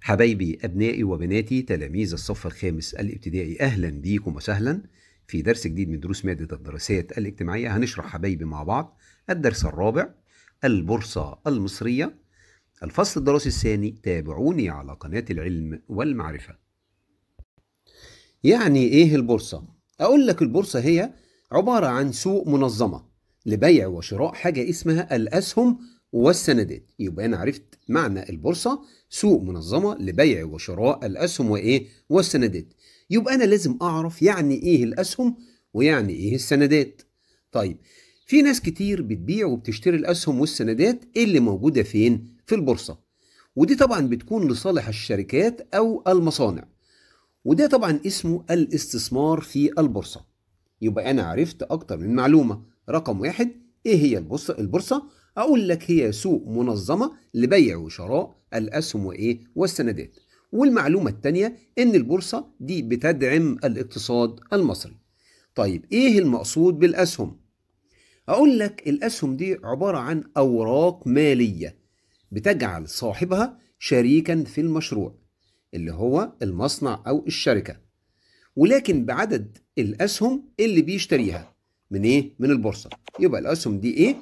حبايبي أبنائي وبناتي تلاميذ الصف الخامس الابتدائي أهلا بيكم وسهلا في درس جديد من دروس مادة الدراسات الاجتماعية هنشرح حبايبي مع بعض الدرس الرابع البورصة المصرية الفصل الدراسي الثاني تابعوني على قناة العلم والمعرفة يعني إيه البورصة؟ أقول لك البورصة هي عبارة عن سوق منظمة لبيع وشراء حاجة اسمها الأسهم والسندات يبقى انا عرفت معنى البورصه سوق منظمه لبيع وشراء الاسهم وايه والسندات يبقى انا لازم اعرف يعني ايه الاسهم ويعني ايه السندات طيب في ناس كتير بتبيع وبتشتري الاسهم والسندات اللي موجوده فين في البورصه ودي طبعا بتكون لصالح الشركات او المصانع وده طبعا اسمه الاستثمار في البورصه يبقى انا عرفت اكتر من معلومه رقم واحد ايه هي البورصه البورصه اقول لك هي سوق منظمه لبيع وشراء الاسهم وايه والسندات والمعلومه الثانيه ان البورصه دي بتدعم الاقتصاد المصري طيب ايه المقصود بالاسهم اقول لك الاسهم دي عباره عن اوراق ماليه بتجعل صاحبها شريكا في المشروع اللي هو المصنع او الشركه ولكن بعدد الاسهم اللي بيشتريها من ايه من البورصه يبقى الاسهم دي ايه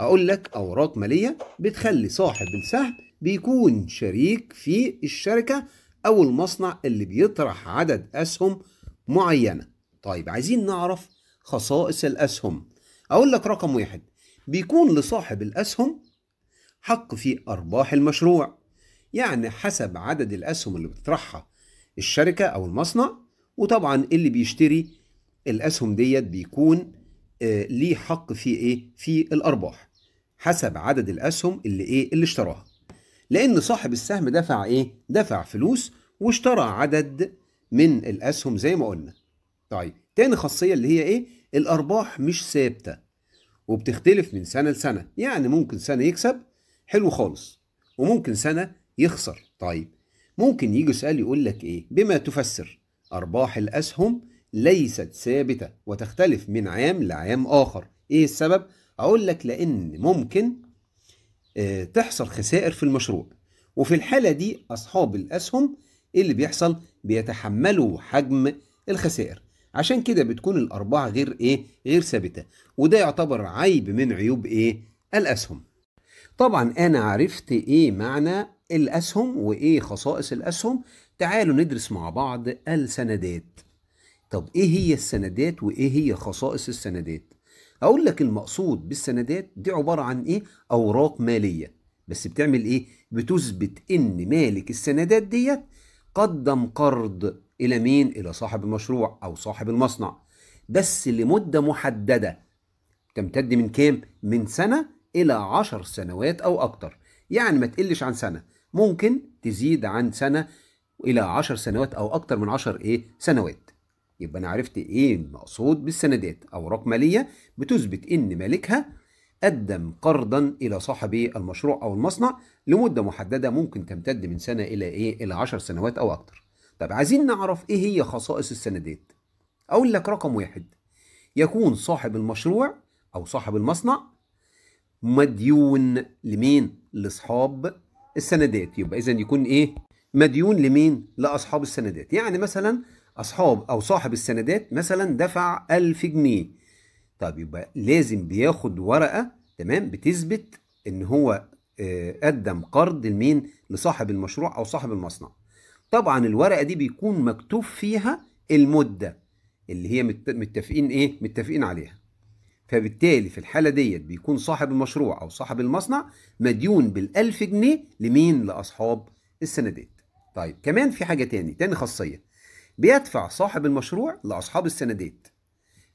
اقول لك اوراق ماليه بتخلي صاحب السهم بيكون شريك في الشركه او المصنع اللي بيطرح عدد اسهم معينه طيب عايزين نعرف خصائص الاسهم اقول لك رقم واحد بيكون لصاحب الاسهم حق في ارباح المشروع يعني حسب عدد الاسهم اللي بتطرحها الشركه او المصنع وطبعا اللي بيشتري الاسهم ديت بيكون آه، ليه حق في ايه في الارباح حسب عدد الاسهم اللي ايه اللي اشتراها لان صاحب السهم دفع ايه دفع فلوس واشترى عدد من الاسهم زي ما قلنا طيب تاني خاصيه اللي هي ايه الارباح مش ثابته وبتختلف من سنه لسنه يعني ممكن سنه يكسب حلو خالص وممكن سنه يخسر طيب ممكن يجي سؤال يقول لك ايه بما تفسر ارباح الاسهم ليست ثابتة وتختلف من عام لعام آخر إيه السبب؟ أقول لك لأن ممكن آه، تحصل خسائر في المشروع وفي الحالة دي أصحاب الأسهم إيه اللي بيحصل؟ بيتحملوا حجم الخسائر عشان كده بتكون الأربعة غير إيه؟ غير ثابتة وده يعتبر عيب من عيوب إيه؟ الأسهم طبعا أنا عرفت إيه معنى الأسهم وإيه خصائص الأسهم تعالوا ندرس مع بعض السندات طب ايه هي السندات وايه هي خصائص السندات اقول لك المقصود بالسندات دي عباره عن ايه اوراق ماليه بس بتعمل ايه بتثبت ان مالك السندات ديت قدم قرض الى مين الى صاحب المشروع او صاحب المصنع بس لمده محدده تمتد من كام من سنه الى عشر سنوات او اكتر يعني ما تقلش عن سنه ممكن تزيد عن سنه الى عشر سنوات او اكتر من عشر ايه سنوات يبقى أنا عرفت إيه المقصود بالسندات أوراق مالية بتثبت إن مالكها قدم قرضا إلى صاحب المشروع أو المصنع لمدة محددة ممكن تمتد من سنة إلى إيه إلى 10 سنوات أو أكتر طب عايزين نعرف إيه هي خصائص السندات أقول لك رقم واحد يكون صاحب المشروع أو صاحب المصنع مديون لمين لأصحاب السندات يبقى إذا يكون إيه مديون لمين لأصحاب السندات يعني مثلا اصحاب او صاحب السندات مثلا دفع 1000 جنيه طب يبقى لازم بياخد ورقه تمام بتثبت ان هو آه، قدم قرض لمين لصاحب المشروع او صاحب المصنع طبعا الورقه دي بيكون مكتوب فيها المده اللي هي متفقين ايه متفقين عليها فبالتالي في الحاله ديت بيكون صاحب المشروع او صاحب المصنع مديون بال1000 جنيه لمين لاصحاب السندات طيب كمان في حاجه تاني تاني خاصيه بيدفع صاحب المشروع لأصحاب السندات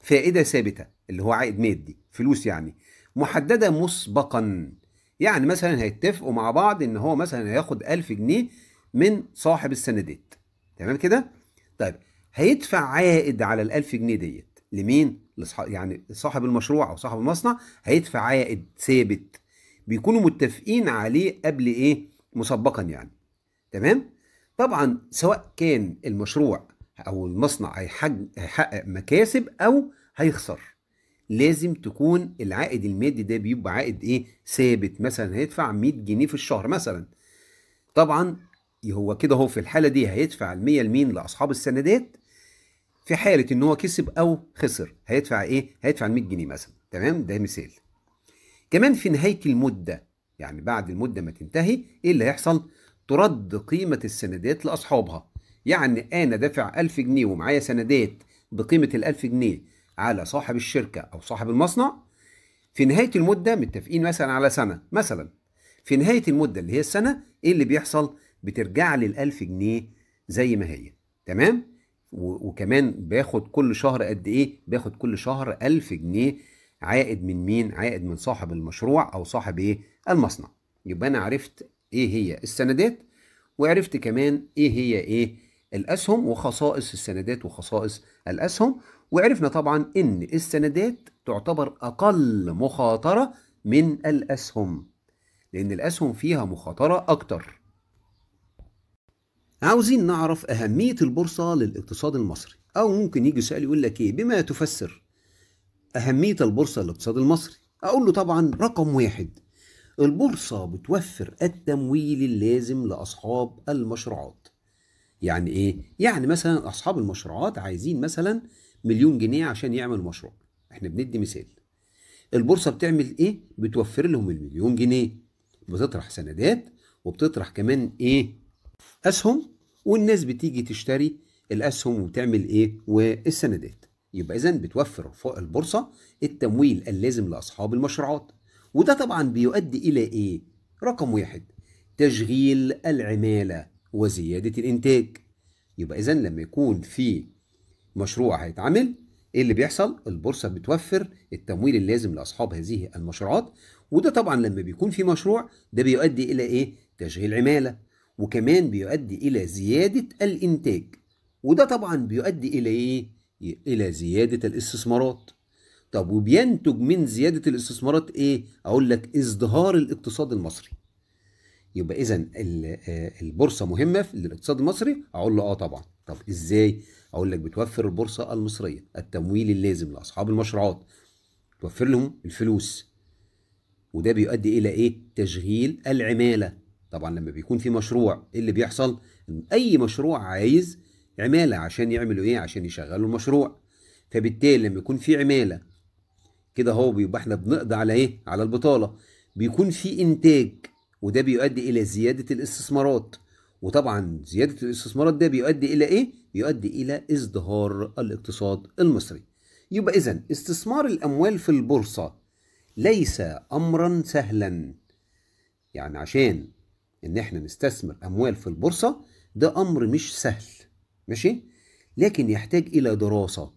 فائدة ثابتة اللي هو عائد مادي فلوس يعني محددة مسبقا يعني مثلا هيتفقوا مع بعض ان هو مثلا هياخد 1000 جنيه من صاحب السندات تمام كده طيب هيدفع عائد على ال 1000 جنيه ديت لمين يعني صاحب المشروع او صاحب المصنع هيدفع عائد ثابت بيكونوا متفقين عليه قبل ايه مسبقا يعني تمام طبعا سواء كان المشروع او المصنع هيحقق مكاسب او هيخسر لازم تكون العائد المادي ده بيبقى عائد ايه ثابت مثلا هيدفع 100 جنيه في الشهر مثلا طبعا هو كده هو في الحاله دي هيدفع ال100 لمين لاصحاب السندات في حاله ان هو كسب او خسر هيدفع ايه هيدفع ال 100 جنيه مثلا تمام ده مثال كمان في نهايه المده يعني بعد المده ما تنتهي ايه اللي هيحصل ترد قيمة السندات لأصحابها يعني أنا دافع 1000 جنيه ومعايا سندات بقيمة الألف جنيه على صاحب الشركة أو صاحب المصنع في نهاية المدة متفقين مثلا على سنة مثلا في نهاية المدة اللي هي السنة إيه اللي بيحصل بترجع لي الألف جنيه زي ما هي تمام وكمان باخد كل شهر قد إيه باخد كل شهر ألف جنيه عائد من مين عائد من صاحب المشروع أو صاحب إيه المصنع يبقى أنا عرفت ايه هي السندات وعرفت كمان ايه هي ايه الاسهم وخصائص السندات وخصائص الاسهم وعرفنا طبعا ان السندات تعتبر اقل مخاطره من الاسهم لان الاسهم فيها مخاطره اكتر عاوزين نعرف اهميه البورصه للاقتصاد المصري او ممكن يجي سؤال يقول لك ايه بما تفسر اهميه البورصه للاقتصاد المصري اقول له طبعا رقم واحد البورصة بتوفر التمويل اللازم لأصحاب المشروعات يعني إيه؟ يعني مثلا أصحاب المشروعات عايزين مثلا مليون جنيه عشان يعملوا مشروع احنا بندي مثال البورصة بتعمل إيه؟ بتوفر لهم المليون جنيه بتطرح سندات وبتطرح كمان إيه؟ أسهم والناس بتيجي تشتري الأسهم وتعمل إيه؟ والسندات يبقى إذا بتوفر البورصة التمويل اللازم لأصحاب المشروعات وده طبعا بيؤدي إلى إيه؟ رقم واحد تشغيل العمالة وزيادة الإنتاج يبقى إذا لما يكون في مشروع هيتعمل إيه اللي بيحصل؟ البورصة بتوفر التمويل اللازم لأصحاب هذه المشروعات وده طبعا لما بيكون في مشروع ده بيؤدي إلى إيه؟ تشغيل عمالة وكمان بيؤدي إلى زيادة الإنتاج وده طبعا بيؤدي إلى إيه؟ إلى زيادة الاستثمارات طب وبينتج من زيادة الاستثمارات ايه؟ اقول لك ازدهار الاقتصاد المصري. يبقى اذا آه، البورصة مهمة للاقتصاد المصري؟ اقول له اه طبعا. طب ازاي؟ اقول لك بتوفر البورصة المصرية التمويل اللازم لاصحاب المشروعات. توفر لهم الفلوس. وده بيؤدي الى ايه؟ تشغيل العمالة. طبعا لما بيكون في مشروع ايه اللي بيحصل؟ اي مشروع عايز عمالة عشان يعملوا ايه؟ عشان يشغلوا المشروع. فبالتالي لما يكون في عماله كده هو بيبقى احنا بنقضي على ايه على البطاله بيكون في انتاج وده بيؤدي الى زياده الاستثمارات وطبعا زياده الاستثمارات ده بيؤدي الى ايه بيؤدي الى ازدهار الاقتصاد المصري يبقى اذا استثمار الاموال في البورصه ليس امرا سهلا يعني عشان ان احنا نستثمر اموال في البورصه ده امر مش سهل ماشي لكن يحتاج الى دراسه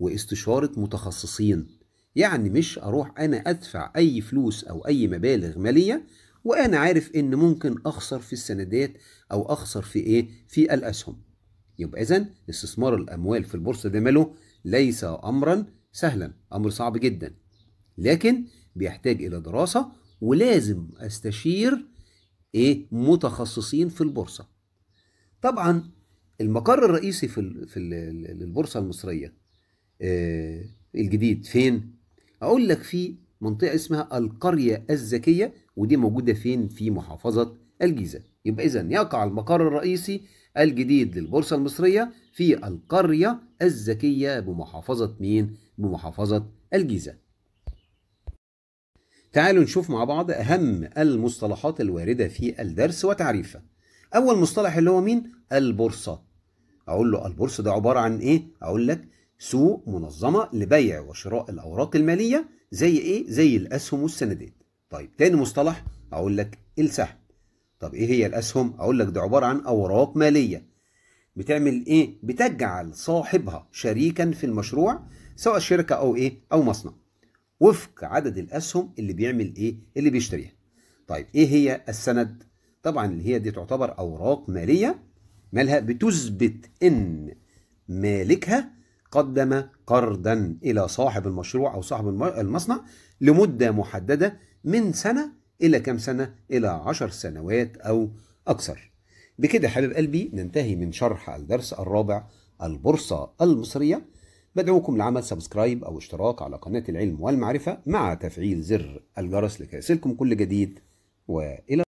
واستشاره متخصصين يعني مش أروح أنا أدفع أي فلوس أو أي مبالغ مالية وأنا عارف إن ممكن أخسر في السندات أو أخسر في إيه؟ في الأسهم. يبقى إذا استثمار الأموال في البورصة ده ماله؟ ليس أمرا سهلا، أمر صعب جدا. لكن بيحتاج إلى دراسة ولازم أستشير إيه؟ متخصصين في البورصة. طبعا المقر الرئيسي في في البورصة المصرية آه، الجديد فين؟ اقول لك في منطقه اسمها القريه الذكيه ودي موجوده فين في محافظه الجيزه يبقى اذا يقع المقر الرئيسي الجديد للبورصه المصريه في القريه الذكيه بمحافظه مين بمحافظه الجيزه تعالوا نشوف مع بعض اهم المصطلحات الوارده في الدرس وتعريفها اول مصطلح اللي هو مين البورصه اقول له البورصه ده عباره عن ايه اقول لك سوق منظمة لبيع وشراء الأوراق المالية زي إيه؟ زي الأسهم والسندات. طيب تاني مصطلح أقول لك السهم. طب إيه هي الأسهم؟ أقول لك دي عبارة عن أوراق مالية. بتعمل إيه؟ بتجعل صاحبها شريكا في المشروع سواء شركة أو إيه؟ أو مصنع. وفق عدد الأسهم اللي بيعمل إيه؟ اللي بيشتريها. طيب إيه هي السند؟ طبعا اللي هي دي تعتبر أوراق مالية مالها بتثبت إن مالكها قدم قرضا إلى صاحب المشروع أو صاحب المصنع لمدة محددة من سنة إلى كم سنة إلى عشر سنوات أو أكثر بكده حبيب قلبي ننتهي من شرح الدرس الرابع البورصة المصرية بدعوكم لعمل سبسكرايب أو اشتراك على قناة العلم والمعرفة مع تفعيل زر الجرس لكي يصلكم كل جديد وإلى